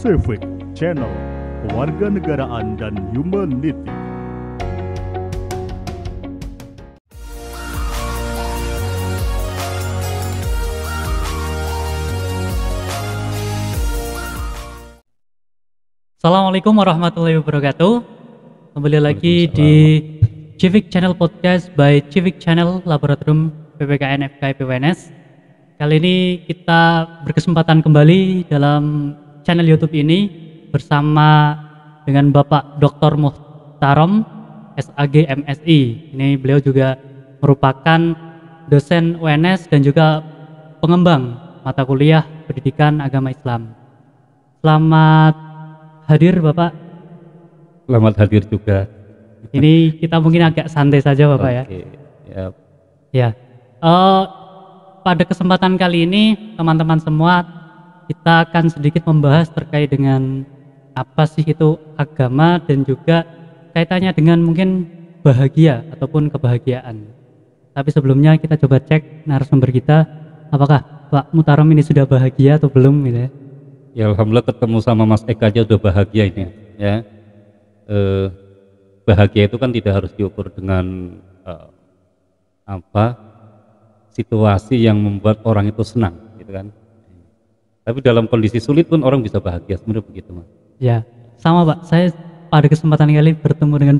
Civic Channel Kewarganegaraan dan Humanity Assalamualaikum warahmatullahi wabarakatuh. Kembali lagi di Civic Channel Podcast by Civic Channel Laboratorium PPKN FKIP PWNS. Kali ini kita berkesempatan kembali dalam channel YouTube ini bersama dengan Bapak Dr. Muhtarom SAG MSI. Ini beliau juga merupakan dosen UNS dan juga pengembang mata kuliah Pendidikan Agama Islam. Selamat hadir Bapak. Selamat hadir juga. Ini kita mungkin agak santai saja Bapak okay. ya. Yep. Ya. Uh, pada kesempatan kali ini teman-teman semua kita akan sedikit membahas terkait dengan apa sih itu agama dan juga kaitannya dengan mungkin bahagia ataupun kebahagiaan. Tapi sebelumnya kita coba cek narasumber kita apakah Pak Mutaram ini sudah bahagia atau belum gitu ya? ya. alhamdulillah ketemu sama Mas Eka aja udah bahagia ini ya. Eh, bahagia itu kan tidak harus diukur dengan eh, apa situasi yang membuat orang itu senang gitu kan tapi dalam kondisi sulit pun orang bisa bahagia sebenarnya begitu mas ya sama pak saya pada kesempatan kali bertemu dengan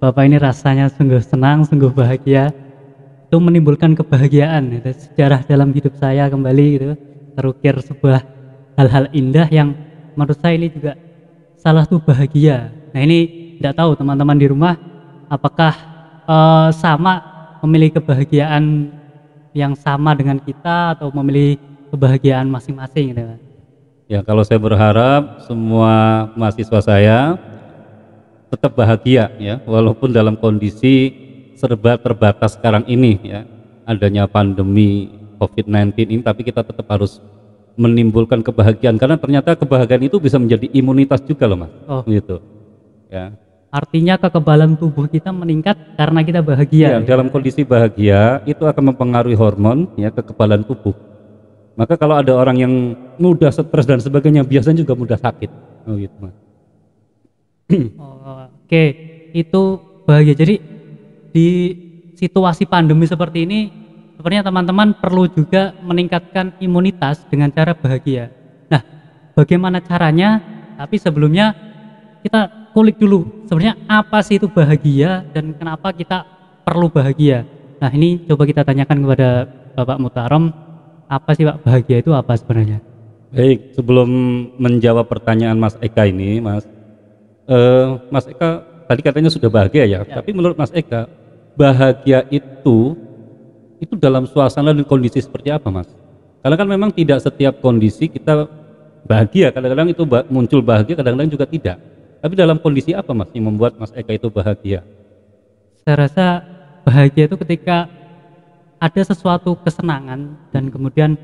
bapak ini rasanya sungguh senang sungguh bahagia itu menimbulkan kebahagiaan itu sejarah dalam hidup saya kembali gitu terukir sebuah hal-hal indah yang menurut saya ini juga salah satu bahagia nah ini tidak tahu teman-teman di rumah apakah uh, sama memiliki kebahagiaan yang sama dengan kita atau memilih kebahagiaan masing-masing gitu Ya, kalau saya berharap semua mahasiswa saya tetap bahagia ya, walaupun dalam kondisi serba terbatas sekarang ini ya. Adanya pandemi COVID-19 ini tapi kita tetap harus menimbulkan kebahagiaan karena ternyata kebahagiaan itu bisa menjadi imunitas juga loh mas oh. gitu ya Artinya kekebalan tubuh kita meningkat karena kita bahagia. Ya, Dalam kondisi bahagia itu akan mempengaruhi hormon ya kekebalan tubuh. Maka kalau ada orang yang mudah stres dan sebagainya biasanya juga mudah sakit. Oh gitu. oh, Oke, okay. itu bahagia. Jadi di situasi pandemi seperti ini sepertinya teman-teman perlu juga meningkatkan imunitas dengan cara bahagia. Nah, bagaimana caranya? Tapi sebelumnya kita kulik dulu sebenarnya apa sih itu bahagia dan kenapa kita perlu bahagia. Nah ini coba kita tanyakan kepada Bapak Mutarom, apa sih Pak bahagia itu apa sebenarnya? Baik, sebelum menjawab pertanyaan Mas Eka ini, Mas, eh, Mas Eka tadi katanya sudah bahagia ya, ya. tapi menurut Mas Eka bahagia itu itu dalam suasana dan kondisi seperti apa, Mas? Karena kan memang tidak setiap kondisi kita bahagia. Kadang-kadang itu muncul bahagia, kadang-kadang juga tidak. Tapi dalam kondisi apa Mas yang membuat Mas Eka itu bahagia? Saya rasa bahagia itu ketika ada sesuatu kesenangan dan kemudian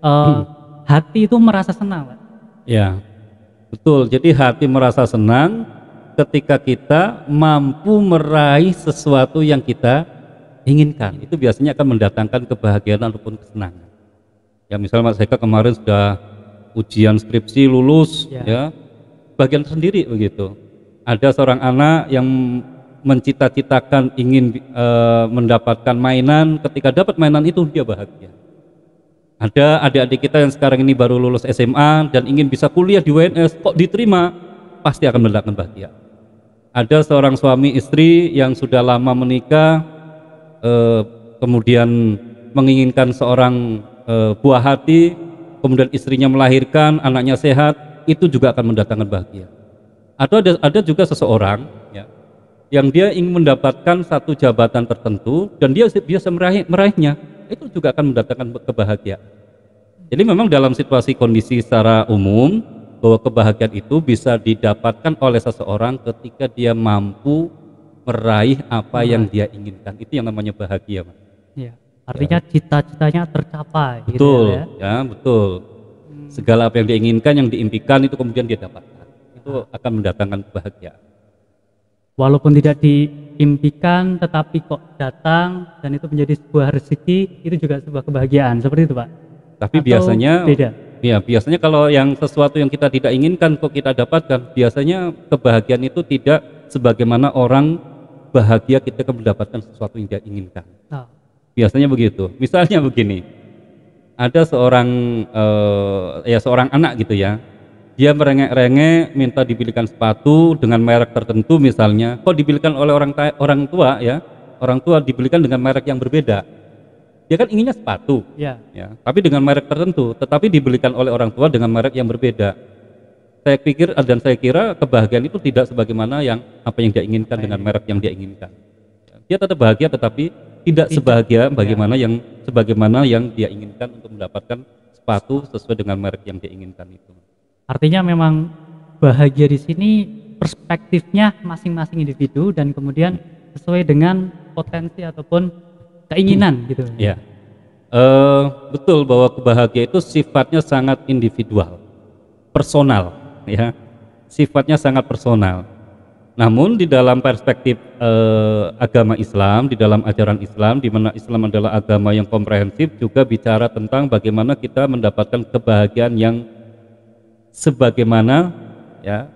uh, hmm. hati itu merasa senang, Pak. Ya. Betul. Jadi hati merasa senang ketika kita mampu meraih sesuatu yang kita inginkan. Itu biasanya akan mendatangkan kebahagiaan ataupun kesenangan. Ya, misalnya Mas Eka kemarin sudah ujian skripsi lulus ya, ya bagian tersendiri begitu. Ada seorang anak yang mencita-citakan ingin e, mendapatkan mainan, ketika dapat mainan itu dia bahagia. Ada adik-adik kita yang sekarang ini baru lulus SMA dan ingin bisa kuliah di WNS, kok diterima, pasti akan mendapatkan bahagia. Ada seorang suami istri yang sudah lama menikah, e, kemudian menginginkan seorang e, buah hati, kemudian istrinya melahirkan, anaknya sehat, itu juga akan mendatangkan bahagia. Atau ada, ada juga seseorang ya, yang dia ingin mendapatkan satu jabatan tertentu dan dia bisa meraih, meraihnya, itu juga akan mendatangkan kebahagiaan. Jadi memang dalam situasi kondisi secara umum bahwa kebahagiaan itu bisa didapatkan oleh seseorang ketika dia mampu meraih apa yang hmm. dia inginkan. Itu yang namanya bahagia, Pak. Ya, artinya ya. cita-citanya tercapai. Gitu betul, gitu ya. ya betul segala apa yang diinginkan, yang diimpikan itu kemudian dia dapatkan. Itu akan mendatangkan kebahagiaan. Walaupun tidak diimpikan, tetapi kok datang dan itu menjadi sebuah rezeki, itu juga sebuah kebahagiaan. Seperti itu, Pak. Tapi Atau biasanya beda. Ya, biasanya kalau yang sesuatu yang kita tidak inginkan kok kita dapatkan, biasanya kebahagiaan itu tidak sebagaimana orang bahagia kita mendapatkan sesuatu yang dia inginkan. Oh. Biasanya begitu. Misalnya begini, ada seorang uh, ya seorang anak gitu ya dia merengek-rengek minta dibelikan sepatu dengan merek tertentu misalnya kok dibelikan oleh orang orang tua ya orang tua dibelikan dengan merek yang berbeda dia kan inginnya sepatu ya. ya tapi dengan merek tertentu tetapi dibelikan oleh orang tua dengan merek yang berbeda saya pikir eh, dan saya kira kebahagiaan itu tidak sebagaimana yang apa yang dia inginkan dengan merek yang dia inginkan dia tetap bahagia tetapi tidak sebahagia bagaimana ya. yang sebagaimana yang dia inginkan untuk mendapatkan sepatu sesuai dengan merek yang dia inginkan itu. Artinya memang bahagia di sini perspektifnya masing-masing individu dan kemudian sesuai dengan potensi ataupun keinginan hmm. gitu. Ya. Uh, betul bahwa kebahagiaan itu sifatnya sangat individual, personal ya. Sifatnya sangat personal namun di dalam perspektif eh, agama Islam, di dalam ajaran Islam, di mana Islam adalah agama yang komprehensif, juga bicara tentang bagaimana kita mendapatkan kebahagiaan yang sebagaimana ya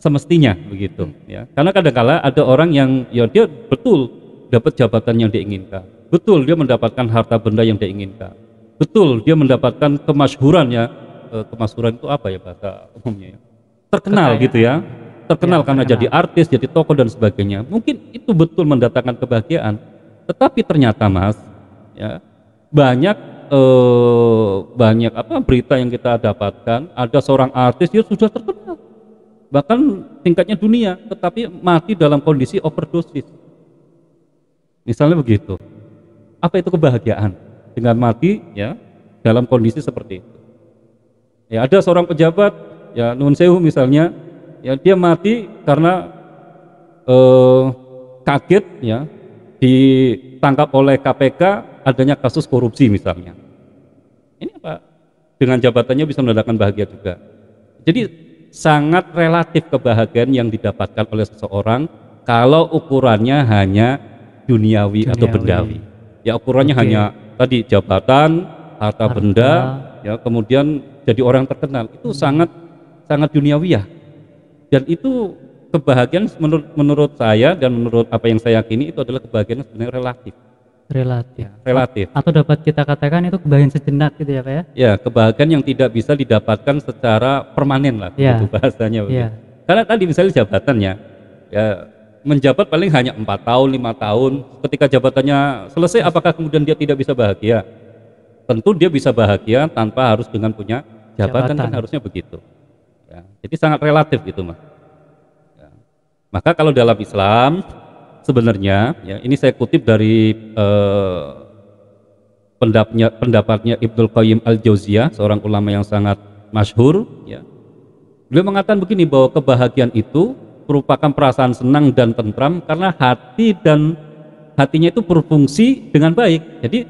semestinya begitu. Ya. Karena kadangkala -kadang ada orang yang ya dia betul dapat jabatan yang diinginkan, betul dia mendapatkan harta benda yang diinginkan, betul dia mendapatkan kemasyhurannya, kemasuran eh, kemasyhuran itu apa ya bahasa umumnya? Ya? Terkenal gitu ya terkenal ya, karena terkenal. jadi artis, jadi tokoh dan sebagainya. Mungkin itu betul mendatangkan kebahagiaan. Tetapi ternyata Mas, ya banyak eh, banyak apa berita yang kita dapatkan ada seorang artis dia sudah terkenal bahkan tingkatnya dunia tetapi mati dalam kondisi overdosis misalnya begitu apa itu kebahagiaan dengan mati ya dalam kondisi seperti itu ya ada seorang pejabat ya Nun misalnya ya dia mati karena eh, kaget ya ditangkap oleh KPK adanya kasus korupsi misalnya. Ini apa? Dengan jabatannya bisa mendatangkan bahagia juga. Jadi sangat relatif kebahagiaan yang didapatkan oleh seseorang kalau ukurannya hanya duniawi, duniawi. atau bendawi. Ya ukurannya okay. hanya tadi jabatan, harta, harta benda, ya kemudian jadi orang terkenal. Itu hmm. sangat sangat duniawi ya dan itu kebahagiaan menurut menurut saya dan menurut apa yang saya yakini itu adalah kebahagiaan sebenarnya relatif relatif ya, relatif atau dapat kita katakan itu kebahagiaan sejenak gitu ya pak ya ya kebahagiaan yang tidak bisa didapatkan secara permanen lah ya. itu bahasanya ya. karena tadi misalnya jabatannya ya menjabat paling hanya empat tahun lima tahun ketika jabatannya selesai apakah kemudian dia tidak bisa bahagia tentu dia bisa bahagia tanpa harus dengan punya jabatan, kan jabatan. kan harusnya begitu Ya. Jadi sangat relatif gitu mas. Ya. Maka kalau dalam Islam sebenarnya ya ini saya kutip dari eh, pendapatnya pendapatnya Ibnu Qayyim al Jauziyah seorang ulama yang sangat masyhur ya. Beliau mengatakan begini bahwa kebahagiaan itu merupakan perasaan senang dan tentram karena hati dan hatinya itu berfungsi dengan baik. Jadi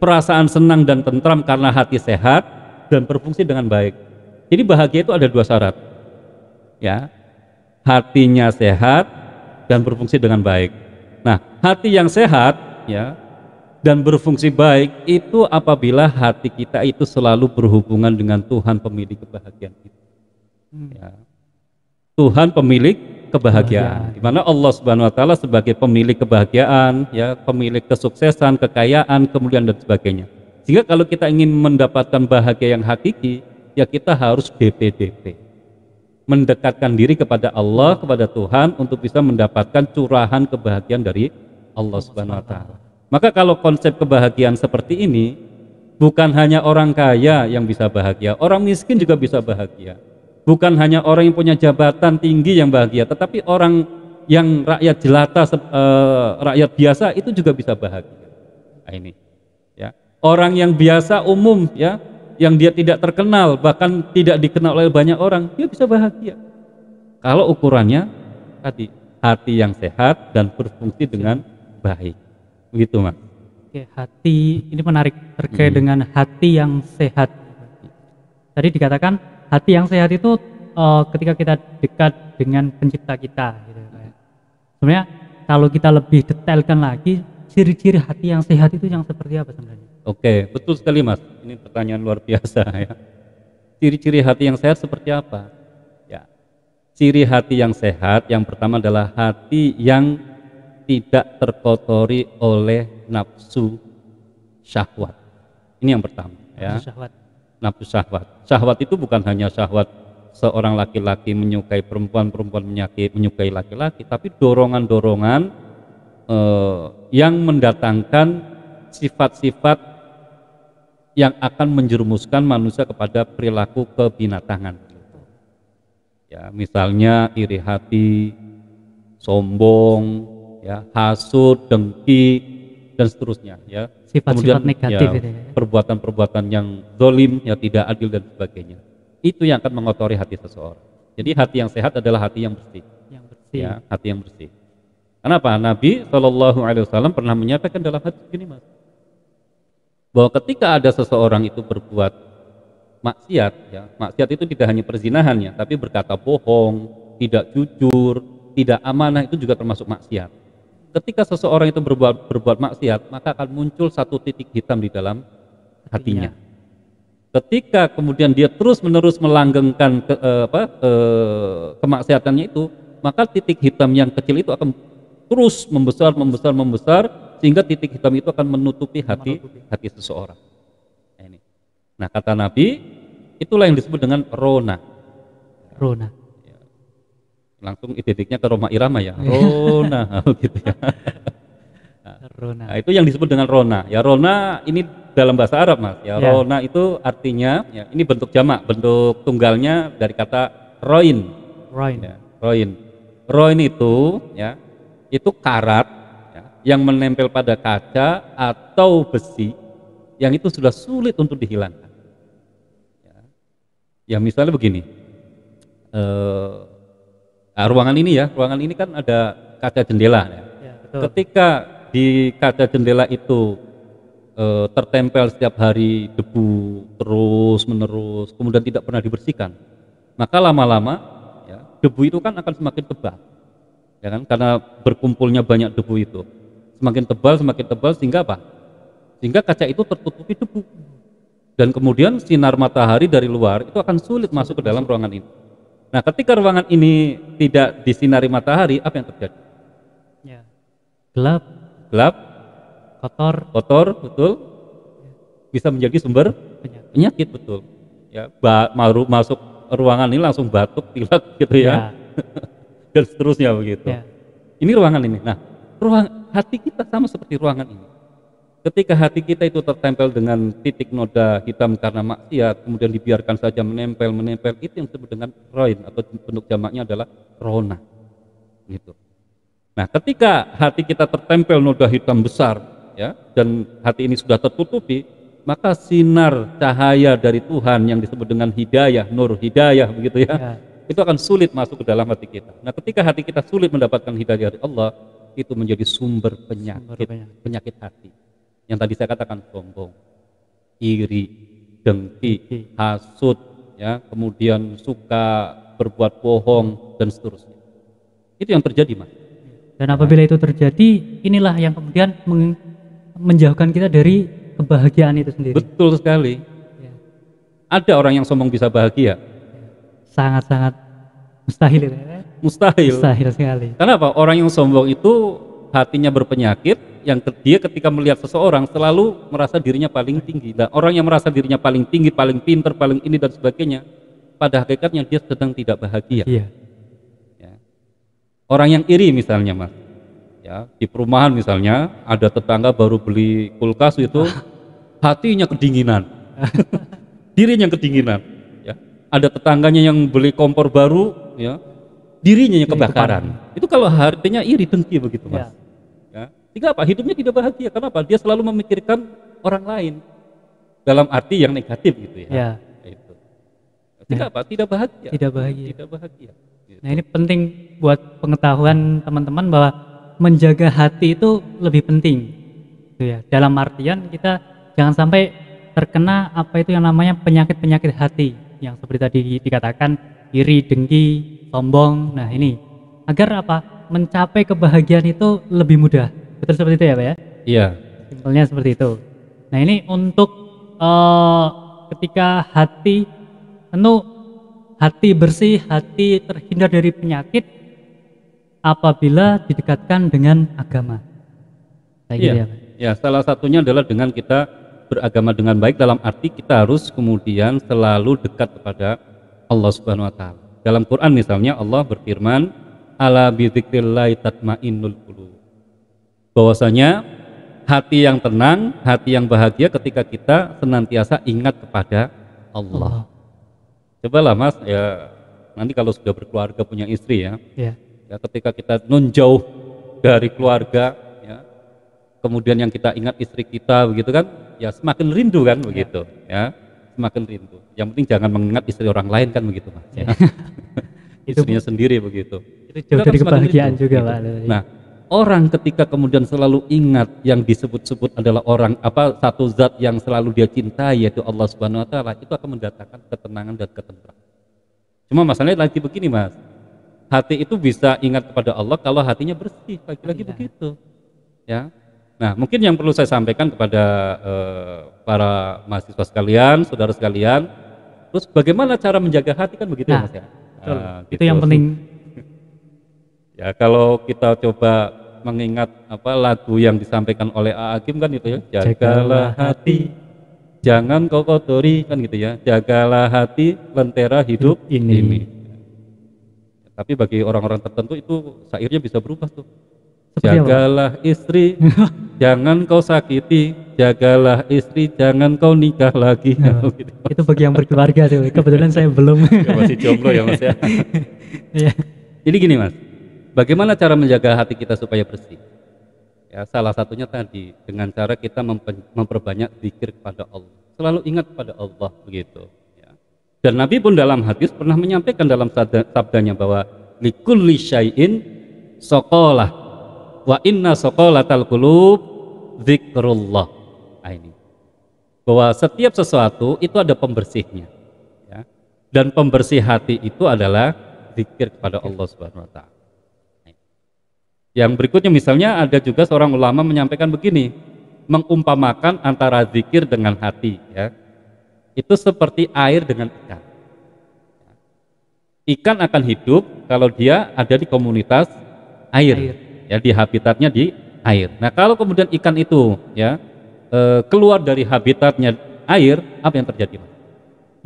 perasaan senang dan tentram karena hati sehat dan berfungsi dengan baik. Jadi bahagia itu ada dua syarat. Ya. Hatinya sehat dan berfungsi dengan baik. Nah, hati yang sehat ya dan berfungsi baik itu apabila hati kita itu selalu berhubungan dengan Tuhan pemilik kebahagiaan kita. Hmm. Ya. Tuhan pemilik kebahagiaan. Di mana Allah Subhanahu wa taala sebagai pemilik kebahagiaan, ya, pemilik kesuksesan, kekayaan, kemuliaan dan sebagainya. Sehingga kalau kita ingin mendapatkan bahagia yang hakiki, ya kita harus DPDP mendekatkan diri kepada Allah, kepada Tuhan untuk bisa mendapatkan curahan kebahagiaan dari Allah Subhanahu wa taala. Maka kalau konsep kebahagiaan seperti ini bukan hanya orang kaya yang bisa bahagia, orang miskin juga bisa bahagia. Bukan hanya orang yang punya jabatan tinggi yang bahagia, tetapi orang yang rakyat jelata eh, rakyat biasa itu juga bisa bahagia. Nah, ini ya. Orang yang biasa umum ya, yang dia tidak terkenal bahkan tidak dikenal oleh banyak orang dia bisa bahagia kalau ukurannya tadi hati yang sehat dan berfungsi dengan baik begitu mas Oke, hati ini menarik terkait hmm. dengan hati yang sehat tadi dikatakan hati yang sehat itu uh, ketika kita dekat dengan pencipta kita gitu sebenarnya kalau kita lebih detailkan lagi ciri-ciri hati yang sehat itu yang seperti apa sebenarnya Oke, betul sekali Mas. Ini pertanyaan luar biasa ya. Ciri-ciri hati yang sehat seperti apa? Ya. Ciri hati yang sehat yang pertama adalah hati yang tidak terkotori oleh nafsu syahwat. Ini yang pertama ya. Nafsu syahwat. Nafsu syahwat. Syahwat itu bukan hanya syahwat seorang laki-laki menyukai perempuan, perempuan menyaki, menyukai laki-laki, tapi dorongan-dorongan eh, yang mendatangkan sifat-sifat yang akan menjerumuskan manusia kepada perilaku kebinatangan. Ya, misalnya iri hati, sombong, ya, hasut, dengki, dan seterusnya. Ya, sifat-sifat negatif ya, ya, perbuatan-perbuatan yang zolim, ya tidak adil dan sebagainya. Itu yang akan mengotori hati seseorang. Jadi hati yang sehat adalah hati yang bersih. Yang bersih. Ya, hati yang bersih. Kenapa? Nabi Shallallahu Alaihi Wasallam pernah menyampaikan dalam hadis begini mas bahwa ketika ada seseorang itu berbuat maksiat ya maksiat itu tidak hanya perzinahan ya tapi berkata bohong tidak jujur tidak amanah itu juga termasuk maksiat ketika seseorang itu berbuat berbuat maksiat maka akan muncul satu titik hitam di dalam hatinya ketika kemudian dia terus menerus melanggengkan ke, eh, apa, eh, kemaksiatannya itu maka titik hitam yang kecil itu akan terus membesar membesar membesar sehingga titik hitam itu akan menutupi hati hati seseorang. Nah, ini. Nah, kata Nabi, itulah yang disebut dengan rona. Rona. Ya. Langsung titiknya ke Roma Irama ya. Rona oh, gitu ya. Rona. Nah, itu yang disebut dengan rona. Ya rona ini dalam bahasa Arab, Mas. Ya, ya. rona itu artinya ya, ini bentuk jamak, bentuk tunggalnya dari kata roin. Roin. Ya, roin. Roin itu ya itu karat yang menempel pada kaca atau besi yang itu sudah sulit untuk dihilangkan. Ya, ya misalnya begini, eh, ah, ruangan ini ya, ruangan ini kan ada kaca jendela. Ya. Ya, betul. Ketika di kaca jendela itu eh, tertempel setiap hari debu terus menerus, kemudian tidak pernah dibersihkan, maka lama-lama ya, debu itu kan akan semakin tebal, ya kan? Karena berkumpulnya banyak debu itu Semakin tebal, semakin tebal sehingga apa? Sehingga kaca itu tertutupi debu. Dan kemudian sinar matahari dari luar itu akan sulit masuk ke dalam ruangan ini. Nah, ketika ruangan ini tidak disinari matahari, apa yang terjadi? Ya. Gelap. Gelap. Kotor. Kotor, betul. Bisa menjadi sumber penyakit, penyakit betul. Ya, ba maru masuk ruangan ini langsung batuk, pilek gitu ya. ya. Dan seterusnya begitu. Ya. Ini ruangan ini. Nah, ruang hati kita sama seperti ruangan ini. Ketika hati kita itu tertempel dengan titik noda hitam karena maksiat, kemudian dibiarkan saja menempel, menempel, itu yang disebut dengan roin atau bentuk jamaknya adalah rona. Gitu. Nah, ketika hati kita tertempel noda hitam besar, ya, dan hati ini sudah tertutupi, maka sinar cahaya dari Tuhan yang disebut dengan hidayah, nur hidayah begitu ya, ya. itu akan sulit masuk ke dalam hati kita. Nah, ketika hati kita sulit mendapatkan hidayah dari Allah, itu menjadi sumber penyakit, penyakit hati. Yang tadi saya katakan sombong, iri, dengki, hasut, ya, kemudian suka berbuat bohong dan seterusnya. Itu yang terjadi, Mas. Dan apabila itu terjadi, inilah yang kemudian menjauhkan kita dari kebahagiaan itu sendiri. Betul sekali. Ya. Ada orang yang sombong bisa bahagia. Ya. Sangat-sangat mustahil. Ya Mustahil. Mustahil sekali. Karena apa? Orang yang sombong itu hatinya berpenyakit yang dia ketika melihat seseorang selalu merasa dirinya paling tinggi. Dan orang yang merasa dirinya paling tinggi, paling pinter, paling ini dan sebagainya, pada hakikatnya dia sedang tidak bahagia. Iya. Ya. Orang yang iri misalnya, Mas. Ya, di perumahan misalnya ada tetangga baru beli kulkas itu hatinya kedinginan. dirinya kedinginan, ya. Ada tetangganya yang beli kompor baru, ya dirinya yang iya, kebakaran. Itu kalau hartanya iri dengki begitu, Mas. Iya. Ya. ya. apa? Hidupnya tidak bahagia. Kenapa? Dia selalu memikirkan orang lain dalam arti yang negatif gitu ya. ya. Itu. Tiga nah. Iya. apa? Tidak bahagia. Tidak bahagia. Tidak bahagia. Gitu. Nah, ini penting buat pengetahuan teman-teman bahwa menjaga hati itu lebih penting. Gitu ya. Dalam artian kita jangan sampai terkena apa itu yang namanya penyakit-penyakit hati yang seperti tadi dikatakan iri, dengki, sombong. Nah, ini agar apa? Mencapai kebahagiaan itu lebih mudah. Betul seperti itu ya, Pak ya? Iya. Simpelnya seperti itu. Nah, ini untuk uh, ketika hati tentu hati bersih, hati terhindar dari penyakit apabila didekatkan dengan agama. Saya gitu iya. Ya, ya, salah satunya adalah dengan kita beragama dengan baik dalam arti kita harus kemudian selalu dekat kepada Allah Subhanahu wa taala. Dalam Quran misalnya Allah berfirman, "Ala bi dzikrillahi tatmainnul qulub." Bahwasanya hati yang tenang, hati yang bahagia ketika kita senantiasa ingat kepada Allah. Allah. Cobalah Mas ya nanti kalau sudah berkeluarga punya istri ya. Ya. ya ketika kita nun jauh dari keluarga ya. Kemudian yang kita ingat istri kita begitu kan, ya semakin rindu kan ya. begitu ya. ya makin rindu. Yang penting jangan mengingat istri orang lain kan begitu mas. Ya. Istrinya sendiri begitu. Itu jauh dari kan kebahagiaan rindu, juga gitu. Iya. Nah orang ketika kemudian selalu ingat yang disebut-sebut adalah orang apa satu zat yang selalu dia cintai yaitu Allah Subhanahu wa taala itu akan mendatangkan ketenangan dan ketentraman. Cuma masalahnya lagi begini, Mas. Hati itu bisa ingat kepada Allah kalau hatinya bersih, lagi-lagi ya. begitu. Ya. Nah, mungkin yang perlu saya sampaikan kepada eh, para mahasiswa sekalian, saudara sekalian, terus bagaimana cara menjaga hati kan begitu ya, nah, ya Mas ya? Betul. Nah, gitu. Itu yang penting. ya, kalau kita coba mengingat apa lagu yang disampaikan oleh A. Hakim kan itu ya, jagalah hati jangan kau kotori kan gitu ya. Jagalah hati lentera hidup ini. ini. Tapi bagi orang-orang tertentu itu syairnya bisa berubah tuh jagalah istri jangan kau sakiti jagalah istri jangan kau nikah lagi nah, gitu. itu bagi yang berkeluarga tuh kebetulan saya belum ya, masih jomblo ya mas ya iya. jadi gini mas bagaimana cara menjaga hati kita supaya bersih ya salah satunya tadi dengan cara kita memperbanyak zikir kepada Allah selalu ingat kepada Allah begitu ya. dan Nabi pun dalam hadis pernah menyampaikan dalam sabdanya bahwa likulli syai'in sokolah wa inna soqolatal qulub zikrullah nah, ini bahwa setiap sesuatu itu ada pembersihnya ya. dan pembersih hati itu adalah zikir kepada Allah Subhanahu wa taala. Nah, Yang berikutnya misalnya ada juga seorang ulama menyampaikan begini, mengumpamakan antara zikir dengan hati ya. Itu seperti air dengan ikan. Ikan akan hidup kalau dia ada di komunitas air. air ya di habitatnya di air. Nah, kalau kemudian ikan itu ya e, keluar dari habitatnya air, apa yang terjadi?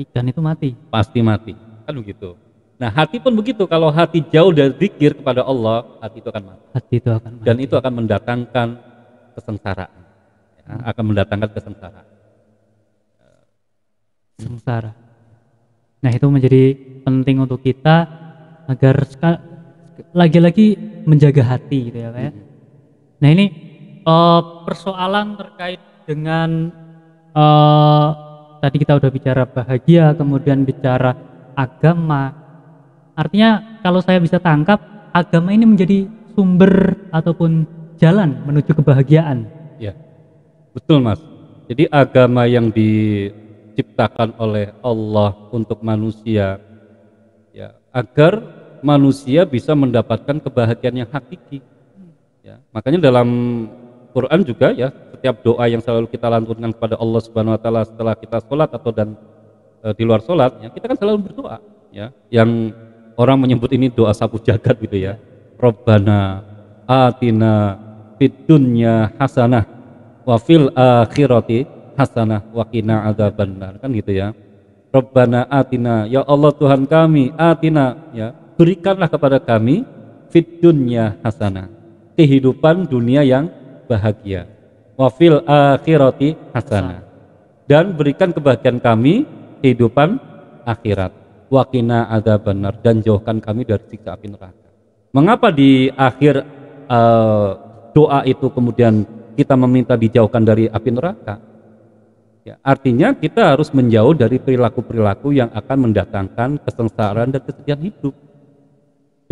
Ikan itu mati. Pasti mati. Kan begitu. Nah, hati pun begitu. Kalau hati jauh dari zikir kepada Allah, hati itu akan mati. Hati itu akan mati. Dan itu akan mendatangkan kesengsaraan. Ya, akan mendatangkan kesengsaraan. Sengsara. Nah, itu menjadi penting untuk kita agar lagi-lagi menjaga hati gitu ya Pak ya. Nah ini uh, persoalan terkait dengan uh, tadi kita udah bicara bahagia, kemudian bicara agama. Artinya kalau saya bisa tangkap agama ini menjadi sumber ataupun jalan menuju kebahagiaan. Ya, betul mas. Jadi agama yang diciptakan oleh Allah untuk manusia, ya agar manusia bisa mendapatkan kebahagiaan yang hakiki. Ya, makanya dalam Quran juga ya setiap doa yang selalu kita lantunkan kepada Allah Subhanahu Wa Taala setelah kita sholat atau dan e, di luar sholat, ya, kita kan selalu berdoa. Ya, yang orang menyebut ini doa sapu jagat gitu ya. Robbana atina fid dunya hasanah wa fil akhirati hasanah wa qina adzabannar kan gitu ya Rabbana atina ya Allah Tuhan kami atina ya berikanlah kepada kami fit dunya hasanah kehidupan dunia yang bahagia wafil akhirati hasana, dan berikan kebahagiaan kami kehidupan akhirat wakina ada benar dan jauhkan kami dari siksa api neraka mengapa di akhir uh, doa itu kemudian kita meminta dijauhkan dari api neraka ya, artinya kita harus menjauh dari perilaku-perilaku yang akan mendatangkan kesengsaraan dan kesedihan hidup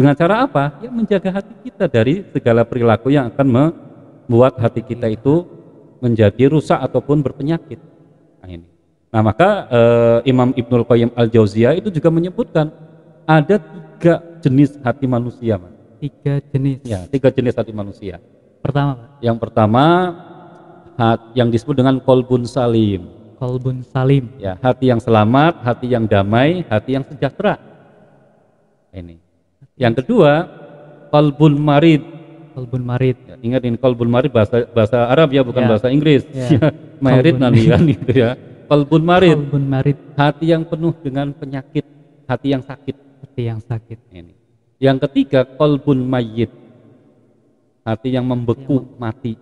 dengan cara apa? Ya menjaga hati kita dari segala perilaku yang akan membuat hati kita itu menjadi rusak ataupun berpenyakit. Nah ini. Nah maka eh, Imam Ibnul Qayyim al jauziyah itu juga menyebutkan ada tiga jenis hati manusia, man. Tiga jenis. Ya, tiga jenis hati manusia. Pertama, Pak. Yang pertama hat, yang disebut dengan kolbun salim. Kolbun salim. Ya, hati yang selamat, hati yang damai, hati yang sejahtera. Ini yang kedua, kalbul marid. Kalbul marid. Ya, ingat ini kalbul marid bahasa bahasa Arab ya, bukan ya. bahasa Inggris. Ya. ya marid nalian gitu ya. Kalbul marid. marid. Hati yang penuh dengan penyakit, hati yang sakit. Hati yang sakit. Ini. Yang ketiga, qalbul mayit. Hati yang membeku, yang mati.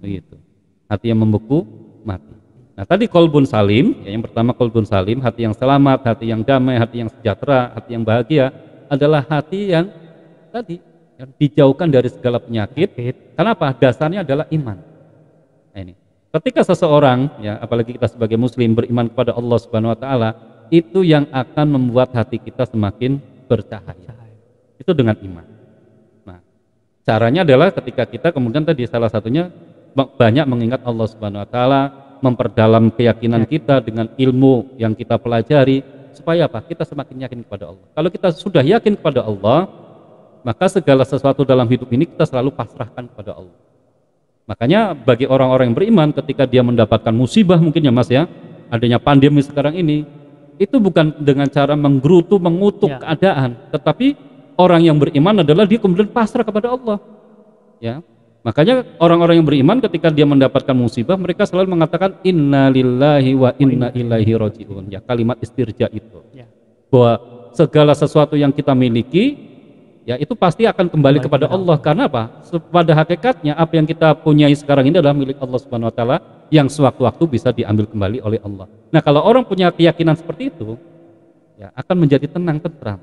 Begitu. Hati yang membeku, mati. Nah tadi kolbun salim, ya, yang pertama kolbun salim, hati yang selamat, hati yang damai, hati yang sejahtera, hati yang bahagia adalah hati yang tadi yang dijauhkan dari segala penyakit. Kenapa? Dasarnya adalah iman. Nah, ini. Ketika seseorang ya apalagi kita sebagai muslim beriman kepada Allah Subhanahu wa taala, itu yang akan membuat hati kita semakin bercahaya. Itu dengan iman. Nah, caranya adalah ketika kita kemudian tadi salah satunya banyak mengingat Allah Subhanahu wa taala, memperdalam keyakinan iya. kita dengan ilmu yang kita pelajari, supaya apa? Kita semakin yakin kepada Allah. Kalau kita sudah yakin kepada Allah, maka segala sesuatu dalam hidup ini kita selalu pasrahkan kepada Allah. Makanya bagi orang-orang yang beriman ketika dia mendapatkan musibah mungkin ya Mas ya, adanya pandemi sekarang ini, itu bukan dengan cara menggerutu, mengutuk ya. keadaan, tetapi orang yang beriman adalah dia kemudian pasrah kepada Allah. Ya. Makanya orang-orang yang beriman ketika dia mendapatkan musibah mereka selalu mengatakan inna lillahi wa inna ilaihi rajiun. Ya kalimat istirja itu. Ya. Bahwa segala sesuatu yang kita miliki ya itu pasti akan kembali, kembali kepada Allah. Allah. Karena apa? Pada hakikatnya apa yang kita punyai sekarang ini adalah milik Allah Subhanahu wa taala yang sewaktu-waktu bisa diambil kembali oleh Allah. Nah, kalau orang punya keyakinan seperti itu ya akan menjadi tenang tentram.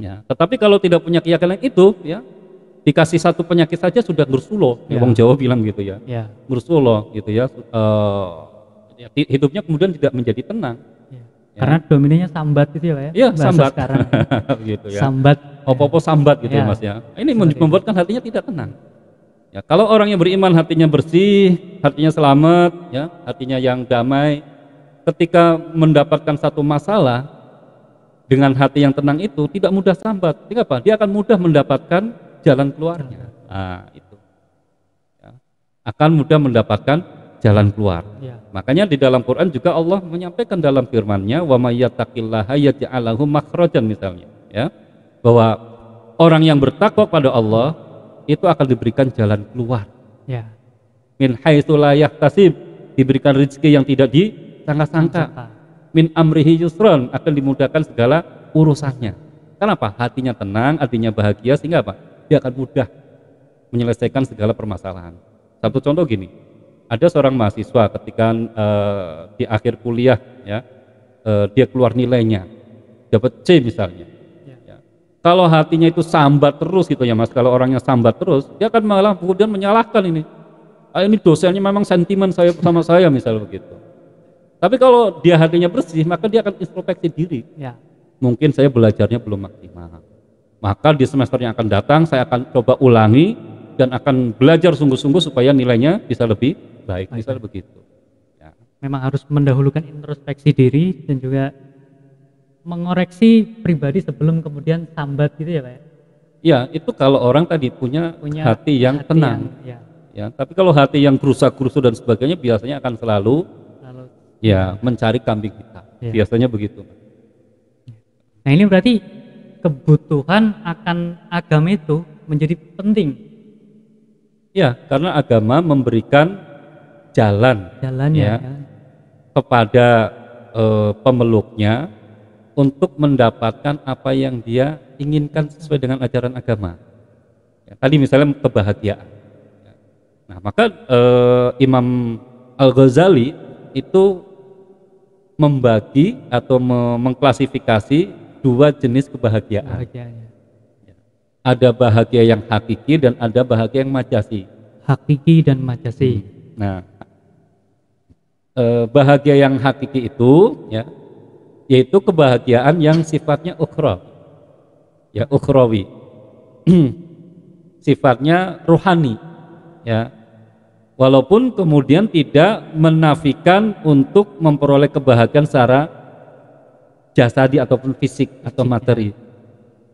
Ya, tetapi kalau tidak punya keyakinan itu ya dikasih satu penyakit saja sudah ngursulo ya. Jawa bilang gitu ya, yeah. ngursulo gitu ya uh, hidupnya kemudian tidak menjadi tenang ya. ya. karena dominannya sambat gitu ya ya iya, sambat sekarang gitu ya sambat opo-opo sambat gitu ya. ya. mas ya ini Seperti membuatkan itu. hatinya tidak tenang ya kalau orang yang beriman hatinya bersih hatinya selamat ya hatinya yang damai ketika mendapatkan satu masalah dengan hati yang tenang itu tidak mudah sambat. Kenapa? Dia akan mudah mendapatkan jalan keluarnya. Nah, itu ya. akan mudah mendapatkan jalan keluar. Ya. Makanya di dalam Quran juga Allah menyampaikan dalam firman-Nya wa may yattaqillaha makhrajan misalnya, ya. Bahwa orang yang bertakwa pada Allah itu akan diberikan jalan keluar. Ya. Min haitsu tasib diberikan rezeki yang tidak disangka-sangka. Min amrihi yusron akan dimudahkan segala urusannya. Kenapa? Hatinya tenang, hatinya bahagia sehingga apa? dia akan mudah menyelesaikan segala permasalahan. Satu contoh gini, ada seorang mahasiswa ketika e, di akhir kuliah ya e, dia keluar nilainya dapat C misalnya. Ya. ya. Kalau hatinya itu sambat terus gitu ya mas, kalau orangnya sambat terus, dia akan malah kemudian menyalahkan ini. Ah, ini dosennya memang sentimen saya sama saya misalnya begitu. Tapi kalau dia hatinya bersih, maka dia akan introspeksi diri. Ya. Mungkin saya belajarnya belum maksimal. Maka di semester yang akan datang saya akan coba ulangi dan akan belajar sungguh-sungguh supaya nilainya bisa lebih baik. baik. Misalnya begitu. Ya. Memang harus mendahulukan introspeksi diri dan juga mengoreksi pribadi sebelum kemudian sambat gitu ya Pak? Ya, ya itu kalau orang tadi punya, punya hati yang hati tenang. Yang, ya. ya. Tapi kalau hati yang kerusak kerusu dan sebagainya biasanya akan selalu, selalu. ya mencari kambing kita. Ya. Biasanya begitu. Nah ini berarti kebutuhan akan agama itu menjadi penting. Ya, karena agama memberikan jalan jalannya ya, ya. kepada e, pemeluknya untuk mendapatkan apa yang dia inginkan sesuai dengan ajaran agama. Ya, tadi misalnya kebahagiaan. Nah, maka e, Imam Al-Ghazali itu membagi atau mengklasifikasi dua jenis kebahagiaan. Ya. Ada bahagia yang hakiki dan ada bahagia yang majasi. Hakiki dan majasi. Hmm. Nah, eh, bahagia yang hakiki itu ya yaitu kebahagiaan yang sifatnya ukhra. Ya, ukhrawi. sifatnya rohani. Ya. Walaupun kemudian tidak menafikan untuk memperoleh kebahagiaan secara jasadi ataupun fisik atau materi.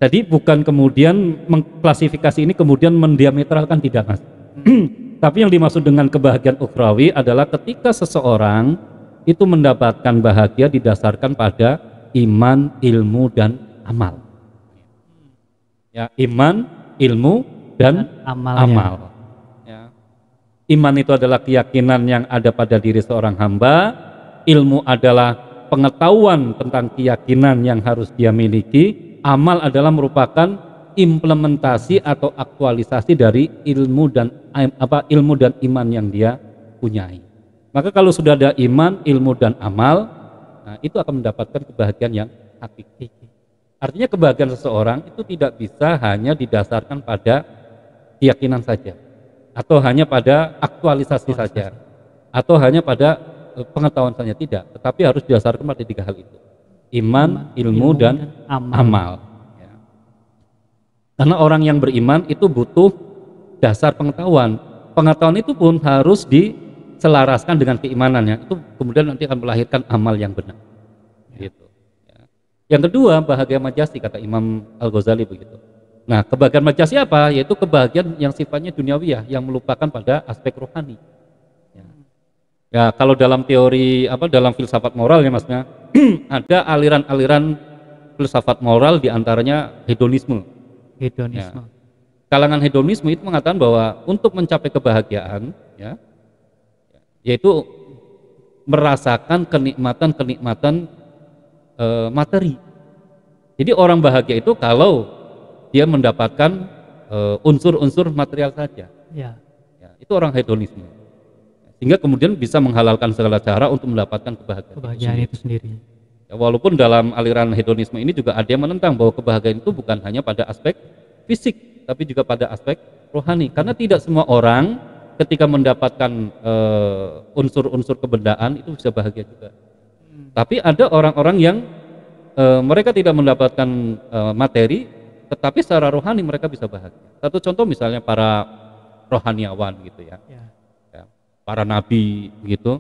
Jadi bukan kemudian mengklasifikasi ini kemudian mendiametralkan kan tidak mas. Hmm. Tapi yang dimaksud dengan kebahagiaan ukrawi adalah ketika seseorang itu mendapatkan bahagia didasarkan pada iman, ilmu dan amal. Ya, iman, ilmu dan, dan amal. amal. Ya. Iman itu adalah keyakinan yang ada pada diri seorang hamba, ilmu adalah pengetahuan tentang keyakinan yang harus dia miliki, amal adalah merupakan implementasi atau aktualisasi dari ilmu dan apa ilmu dan iman yang dia punyai. Maka kalau sudah ada iman, ilmu dan amal, nah itu akan mendapatkan kebahagiaan yang hakiki. Artinya kebahagiaan seseorang itu tidak bisa hanya didasarkan pada keyakinan saja atau hanya pada aktualisasi, aktualisasi. saja atau hanya pada Eh, pengetahuan saja tidak, tetapi harus didasarkan pada tiga hal itu. Iman, ilmu, dan amal. Ya. Karena orang yang beriman itu butuh dasar pengetahuan. Pengetahuan itu pun harus diselaraskan dengan keimanannya. Itu kemudian nanti akan melahirkan amal yang benar. Gitu. Ya. Yang kedua, bahagia majasi kata Imam Al Ghazali begitu. Nah, kebahagiaan majasi apa? Yaitu kebahagiaan yang sifatnya duniawiyah, yang melupakan pada aspek rohani Ya, kalau dalam teori apa dalam filsafat moral ya Masnya, ada aliran-aliran filsafat moral diantaranya hedonisme. Hedonisme. Ya. Kalangan hedonisme itu mengatakan bahwa untuk mencapai kebahagiaan, ya, yaitu merasakan kenikmatan-kenikmatan e, materi. Jadi orang bahagia itu kalau dia mendapatkan e, unsur-unsur material saja. Ya. ya. Itu orang hedonisme sehingga kemudian bisa menghalalkan segala cara untuk mendapatkan kebahagiaan, kebahagiaan itu sendiri. Ya, walaupun dalam aliran hedonisme ini juga ada yang menentang bahwa kebahagiaan itu bukan hanya pada aspek fisik, tapi juga pada aspek rohani. Karena tidak semua orang ketika mendapatkan eh, unsur-unsur uh, kebendaan itu bisa bahagia juga. Hmm. Tapi ada orang-orang yang uh, mereka tidak mendapatkan uh, materi, tetapi secara rohani mereka bisa bahagia. Satu contoh misalnya para rohaniawan gitu ya. ya para nabi gitu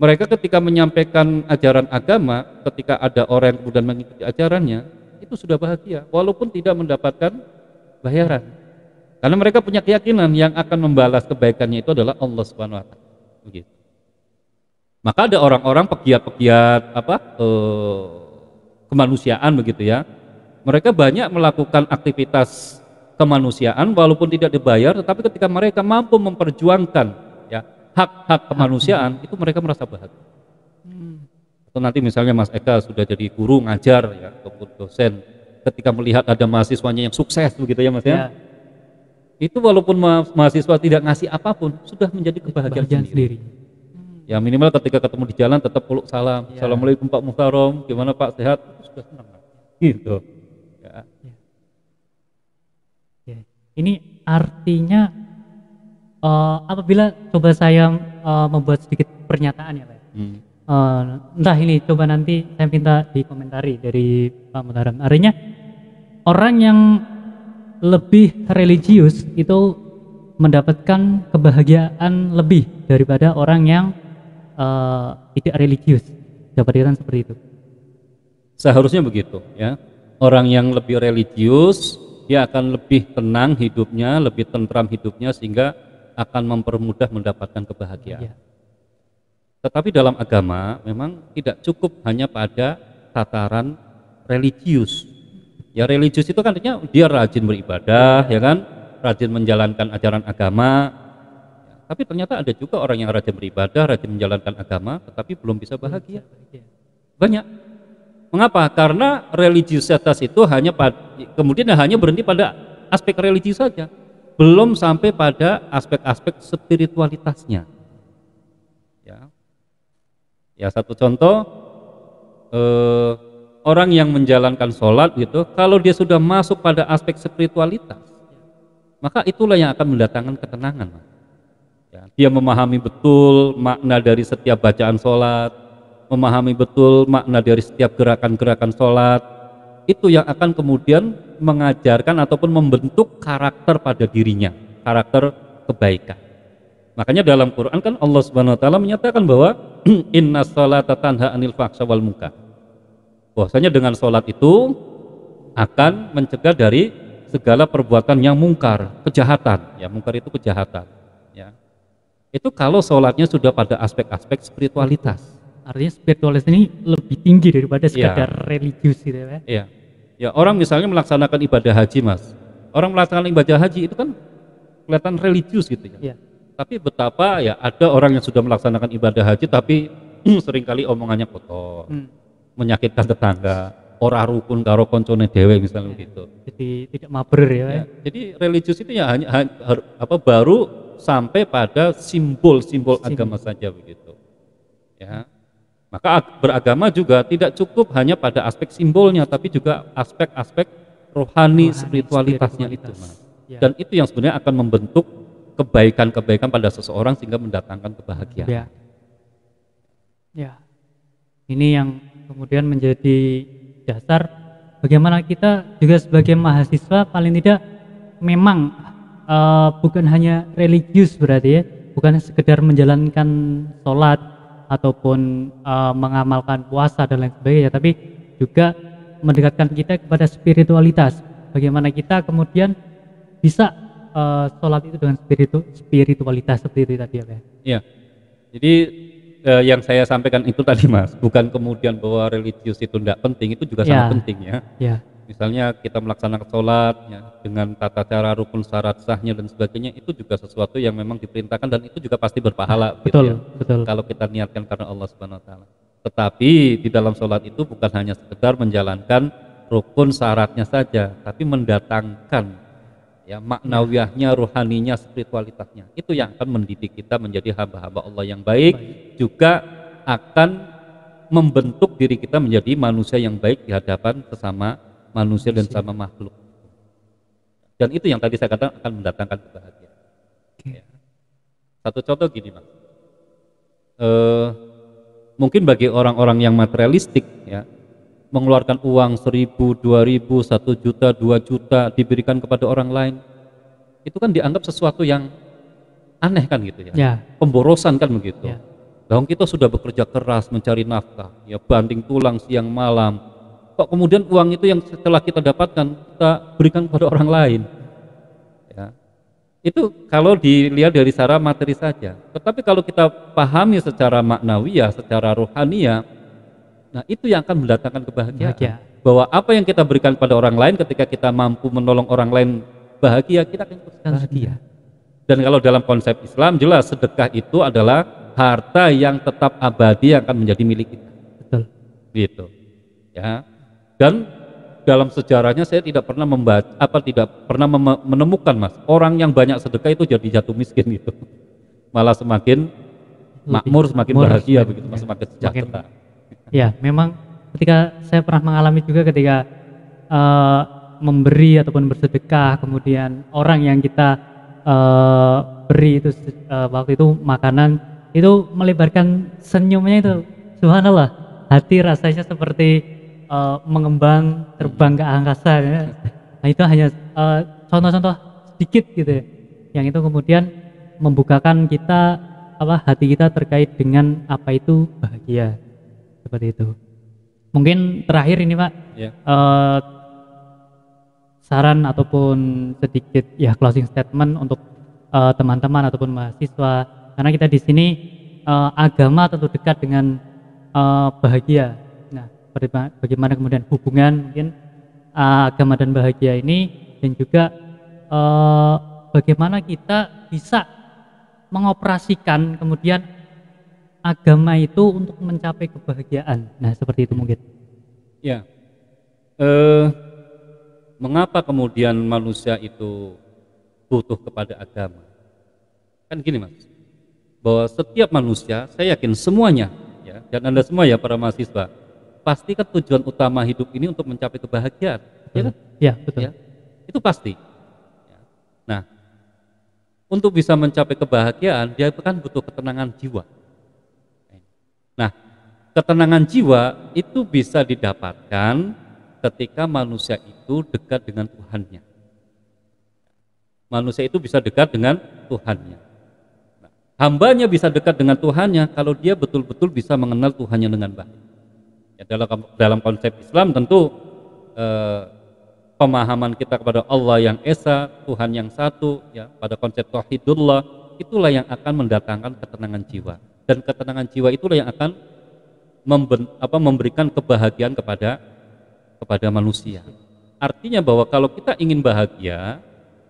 mereka ketika menyampaikan ajaran agama ketika ada orang yang kemudian mengikuti ajarannya itu sudah bahagia walaupun tidak mendapatkan bayaran karena mereka punya keyakinan yang akan membalas kebaikannya itu adalah Allah Subhanahu wa taala begitu maka ada orang-orang pegiat-pegiat apa eh, kemanusiaan begitu ya mereka banyak melakukan aktivitas kemanusiaan walaupun tidak dibayar tetapi ketika mereka mampu memperjuangkan hak-hak kemanusiaan itu mereka merasa bahagia. Atau nanti misalnya Mas Eka sudah jadi guru ngajar ya, ataupun dosen, ketika melihat ada mahasiswanya yang sukses begitu ya Mas ya. ya. Itu walaupun ma mahasiswa tidak ngasih apapun, sudah menjadi kebahagiaan, sendiri. sendiri. Ya minimal ketika ketemu di jalan tetap peluk salam. Ya. Assalamualaikum Pak Muhtarom, gimana Pak sehat? Sudah senang. Gitu. Ya. ya. Ini artinya uh, apabila coba saya uh, membuat sedikit pernyataan ya Pak. Hmm. Uh, entah ini coba nanti saya minta dikomentari dari Pak Mutaram. Artinya orang yang lebih religius itu mendapatkan kebahagiaan lebih daripada orang yang uh, tidak religius. Jawaban seperti itu. Seharusnya begitu ya. Orang yang lebih religius dia akan lebih tenang hidupnya, lebih tentram hidupnya sehingga akan mempermudah mendapatkan kebahagiaan. Ya. Tetapi dalam agama memang tidak cukup hanya pada tataran religius. Ya religius itu kan artinya dia rajin beribadah, iya. ya kan, rajin menjalankan ajaran agama. Tapi ternyata ada juga orang yang rajin beribadah, rajin menjalankan agama, tetapi belum bisa bahagia. Banyak. Mengapa? Karena religiusitas itu hanya pada, kemudian hanya berhenti pada aspek religius saja belum sampai pada aspek-aspek spiritualitasnya. Ya. Ya satu contoh eh, orang yang menjalankan sholat gitu, kalau dia sudah masuk pada aspek spiritualitas, maka itulah yang akan mendatangkan ketenangan. Ya, dia memahami betul makna dari setiap bacaan sholat, memahami betul makna dari setiap gerakan-gerakan sholat, itu yang akan kemudian mengajarkan ataupun membentuk karakter pada dirinya, karakter kebaikan. Makanya dalam Quran kan Allah Subhanahu wa taala menyatakan bahwa inna sholata tanha anil fahsya wal Muka. Bahwasanya dengan salat itu akan mencegah dari segala perbuatan yang mungkar, kejahatan. Ya, mungkar itu kejahatan, ya. Itu kalau salatnya sudah pada aspek-aspek spiritualitas. Artinya spiritualitas ini lebih tinggi daripada iya. sekadar ya. religius gitu ya. Iya. Ya, orang misalnya melaksanakan ibadah haji, Mas. Orang melaksanakan ibadah haji itu kan kelihatan religius gitu ya. ya. Tapi betapa ya ada orang yang sudah melaksanakan ibadah haji tapi seringkali omongannya kotor. Hmm. Menyakitkan tetangga, ora rukun karo koncone dewe misalnya ya. gitu. Jadi tidak mabrur ya. ya. Jadi religius itu ya hanya, hanya apa baru sampai pada simbol-simbol agama saja begitu. Ya. Maka beragama juga tidak cukup hanya pada aspek simbolnya, tapi juga aspek-aspek rohani, rohani spiritualitasnya spiritualitas. itu. Ya. Dan itu yang sebenarnya akan membentuk kebaikan-kebaikan pada seseorang sehingga mendatangkan kebahagiaan. Ya. ya, ini yang kemudian menjadi dasar bagaimana kita juga sebagai mahasiswa paling tidak memang uh, bukan hanya religius berarti ya, bukan sekedar menjalankan sholat ataupun uh, mengamalkan puasa dan lain sebagainya tapi juga mendekatkan kita kepada spiritualitas bagaimana kita kemudian bisa uh, sholat itu dengan spiritu spiritualitas seperti itu tadi ya iya jadi eh, yang saya sampaikan itu tadi mas bukan kemudian bahwa religius itu tidak penting itu juga ya. sangat iya. penting ya, ya misalnya kita melaksanakan sholat ya, dengan tata cara rukun syarat sahnya dan sebagainya itu juga sesuatu yang memang diperintahkan dan itu juga pasti berpahala gitu betul, gitu ya. betul. kalau kita niatkan karena Allah Subhanahu Wa Taala tetapi di dalam sholat itu bukan hanya sekedar menjalankan rukun syaratnya saja tapi mendatangkan ya maknawiyahnya ruhaninya spiritualitasnya itu yang akan mendidik kita menjadi hamba-hamba Allah yang baik, baik juga akan membentuk diri kita menjadi manusia yang baik di hadapan sesama manusia dan sama makhluk. Dan itu yang tadi saya katakan akan mendatangkan kebahagiaan. Ya. Satu contoh gini mas, e, mungkin bagi orang-orang yang materialistik ya mengeluarkan uang seribu, dua ribu, satu juta, dua juta diberikan kepada orang lain itu kan dianggap sesuatu yang aneh kan gitu ya, ya. pemborosan kan begitu. Ya. Dong kita sudah bekerja keras mencari nafkah, ya banding tulang siang malam, kok kemudian uang itu yang setelah kita dapatkan kita berikan kepada orang lain ya. itu kalau dilihat dari secara materi saja tetapi kalau kita pahami secara maknawiyah secara rohania nah itu yang akan mendatangkan kebahagiaan Bahagia. bahwa apa yang kita berikan pada orang lain ketika kita mampu menolong orang lain bahagia kita akan bahagia dan kalau dalam konsep Islam jelas sedekah itu adalah harta yang tetap abadi yang akan menjadi milik kita betul gitu ya dan dalam sejarahnya saya tidak pernah membaca apa tidak pernah menemukan Mas, orang yang banyak sedekah itu jadi jatuh miskin gitu Malah semakin Lebih makmur, semakin makmur, bahagia iya. begitu Mas, ya, semakin sejahtera. Ya, memang ketika saya pernah mengalami juga ketika uh, memberi ataupun bersedekah, kemudian orang yang kita uh, beri itu uh, waktu itu makanan itu melebarkan senyumnya itu subhanallah hati rasanya seperti uh, mengembang terbang ke angkasa ya. nah itu hanya contoh eh, contoh-contoh sedikit gitu ya yang itu kemudian membukakan kita apa hati kita terkait dengan apa itu bahagia seperti itu mungkin terakhir ini pak yeah. Ya. uh, saran ataupun sedikit ya closing statement untuk eh, teman-teman uh, ataupun mahasiswa karena kita di sini uh, agama tentu dekat dengan uh, bahagia bagaimana kemudian hubungan mungkin uh, agama dan bahagia ini dan juga uh, bagaimana kita bisa mengoperasikan kemudian agama itu untuk mencapai kebahagiaan. Nah, seperti itu mungkin. Ya. Eh, mengapa kemudian manusia itu butuh kepada agama? Kan gini, Mas. Bahwa setiap manusia, saya yakin semuanya ya, dan Anda semua ya para mahasiswa, pasti kan tujuan utama hidup ini untuk mencapai kebahagiaan betul. ya kan ya betul ya, itu pasti ya. nah untuk bisa mencapai kebahagiaan dia kan butuh ketenangan jiwa nah ketenangan jiwa itu bisa didapatkan ketika manusia itu dekat dengan Tuhannya manusia itu bisa dekat dengan Tuhannya nah, hambanya bisa dekat dengan Tuhannya kalau dia betul-betul bisa mengenal Tuhannya dengan baik. Ya, dalam dalam konsep Islam tentu eh, pemahaman kita kepada Allah yang esa, Tuhan yang satu, ya pada konsep tauhidullah itulah yang akan mendatangkan ketenangan jiwa dan ketenangan jiwa itulah yang akan memben, apa, memberikan kebahagiaan kepada kepada manusia. Artinya bahwa kalau kita ingin bahagia,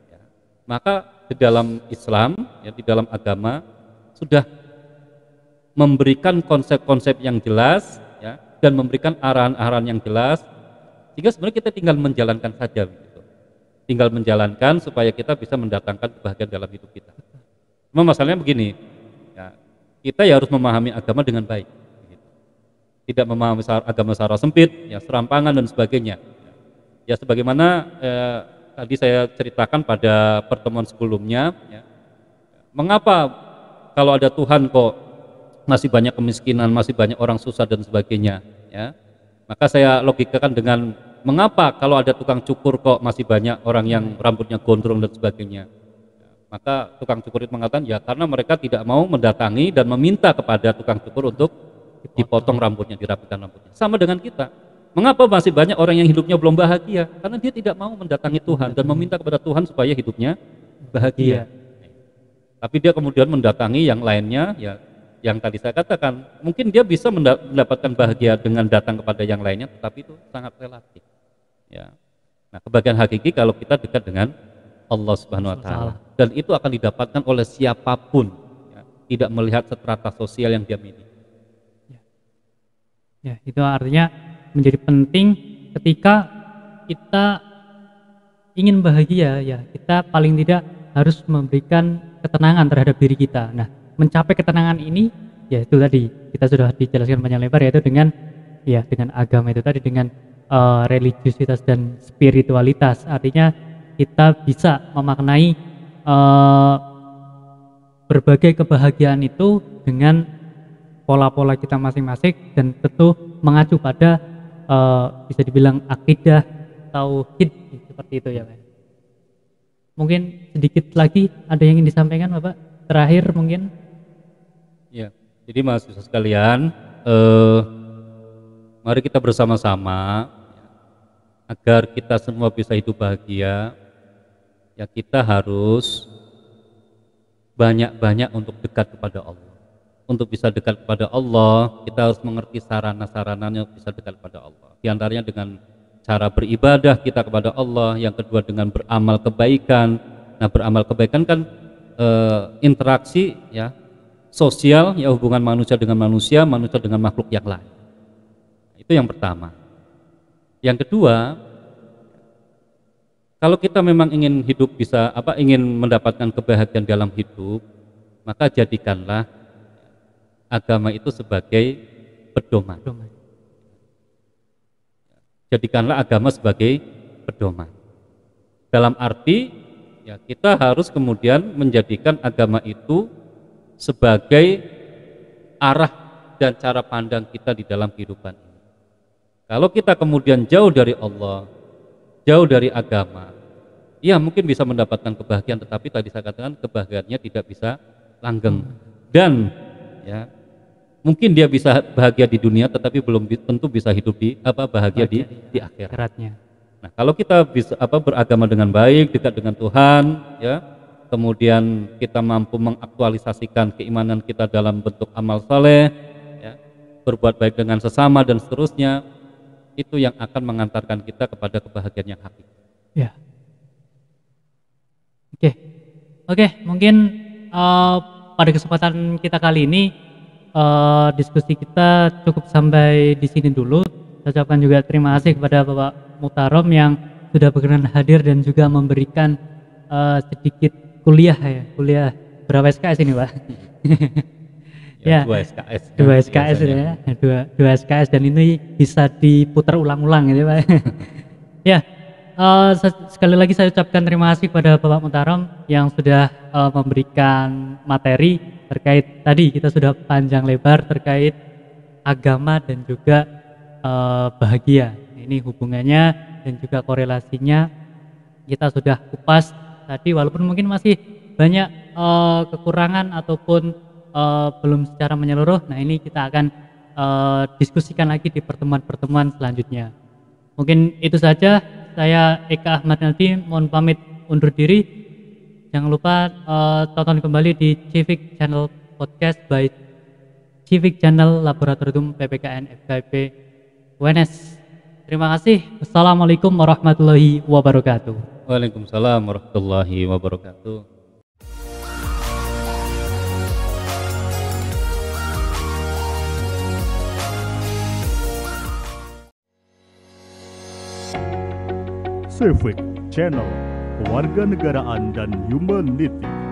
ya, maka di dalam Islam, ya, di dalam agama sudah memberikan konsep-konsep yang jelas dan memberikan arahan-arahan yang jelas sehingga sebenarnya kita tinggal menjalankan saja gitu. tinggal menjalankan supaya kita bisa mendatangkan kebahagiaan dalam hidup kita cuma masalahnya begini ya, kita ya harus memahami agama dengan baik gitu. tidak memahami agama secara sempit ya serampangan dan sebagainya ya sebagaimana eh, tadi saya ceritakan pada pertemuan sebelumnya ya, mengapa kalau ada Tuhan kok masih banyak kemiskinan, masih banyak orang susah dan sebagainya, ya. Maka saya logikakan dengan mengapa kalau ada tukang cukur kok masih banyak orang yang rambutnya gondrong dan sebagainya. Maka tukang cukur itu mengatakan ya karena mereka tidak mau mendatangi dan meminta kepada tukang cukur untuk dipotong rambutnya, dirapikan rambutnya. Sama dengan kita. Mengapa masih banyak orang yang hidupnya belum bahagia? Karena dia tidak mau mendatangi Tuhan dan meminta kepada Tuhan supaya hidupnya bahagia. Iya. Tapi dia kemudian mendatangi yang lainnya, ya yang tadi saya katakan, mungkin dia bisa mendapatkan bahagia dengan datang kepada yang lainnya, tetapi itu sangat relatif. Ya. Nah, kebahagiaan hakiki kalau kita dekat dengan Allah Subhanahu wa taala dan itu akan didapatkan oleh siapapun, ya. tidak melihat strata sosial yang dia miliki. Ya. ya, itu artinya menjadi penting ketika kita ingin bahagia ya, kita paling tidak harus memberikan ketenangan terhadap diri kita. Nah, mencapai ketenangan ini ya itu tadi kita sudah dijelaskan panjang lebar yaitu dengan ya dengan agama itu tadi dengan uh, religiusitas dan spiritualitas artinya kita bisa memaknai uh, berbagai kebahagiaan itu dengan pola-pola kita masing-masing dan tentu mengacu pada uh, bisa dibilang akidah tauhid seperti itu ya Pak. Mungkin sedikit lagi ada yang ingin disampaikan Bapak terakhir mungkin Ya, jadi mahasiswa sekalian, eh, mari kita bersama-sama ya, agar kita semua bisa hidup bahagia. Ya kita harus banyak-banyak untuk dekat kepada Allah. Untuk bisa dekat kepada Allah, kita harus mengerti sarana-sarananya untuk bisa dekat kepada Allah. Di antaranya dengan cara beribadah kita kepada Allah, yang kedua dengan beramal kebaikan. Nah, beramal kebaikan kan e, interaksi ya sosial ya hubungan manusia dengan manusia, manusia dengan makhluk yang lain. Itu yang pertama. Yang kedua, kalau kita memang ingin hidup bisa apa ingin mendapatkan kebahagiaan dalam hidup, maka jadikanlah agama itu sebagai pedoman. Jadikanlah agama sebagai pedoman. Dalam arti ya kita harus kemudian menjadikan agama itu sebagai arah dan cara pandang kita di dalam kehidupan ini. Kalau kita kemudian jauh dari Allah, jauh dari agama, ya mungkin bisa mendapatkan kebahagiaan, tetapi tadi saya katakan kebahagiaannya tidak bisa langgeng. Dan ya mungkin dia bisa bahagia di dunia, tetapi belum tentu bisa hidup di apa bahagia, di, di akhirat. Akhiratnya. Nah, kalau kita bisa apa beragama dengan baik, dekat dengan Tuhan, ya kemudian kita mampu mengaktualisasikan keimanan kita dalam bentuk amal saleh, ya, berbuat baik dengan sesama dan seterusnya, itu yang akan mengantarkan kita kepada kebahagiaan yang hakiki. Ya. Oke, oke, mungkin uh, pada kesempatan kita kali ini uh, diskusi kita cukup sampai di sini dulu. Saya ucapkan juga terima kasih kepada Bapak Mutarom yang sudah berkenan hadir dan juga memberikan uh, sedikit kuliah ya, kuliah berapa SKS ini pak? ya, ya dua SKS kan dua SKS ya dua dua SKS dan ini bisa diputar ulang-ulang gitu pak ya uh, sekali lagi saya ucapkan terima kasih kepada Bapak Mutaram yang sudah uh, memberikan materi terkait tadi kita sudah panjang lebar terkait agama dan juga uh, bahagia ini hubungannya dan juga korelasinya kita sudah kupas tadi walaupun mungkin masih banyak uh, kekurangan ataupun uh, belum secara menyeluruh. Nah, ini kita akan uh, diskusikan lagi di pertemuan-pertemuan selanjutnya. Mungkin itu saja. Saya Eka Ahmad Nelti mohon pamit undur diri. Jangan lupa uh, tonton kembali di Civic Channel Podcast by Civic Channel Laboratorium PPKN FKIP UNS. Terima kasih. Wassalamualaikum warahmatullahi wabarakatuh. Waalaikumsalam warahmatullahi wabarakatuh. Civic Channel, Kewarganegaraan dan Humanity.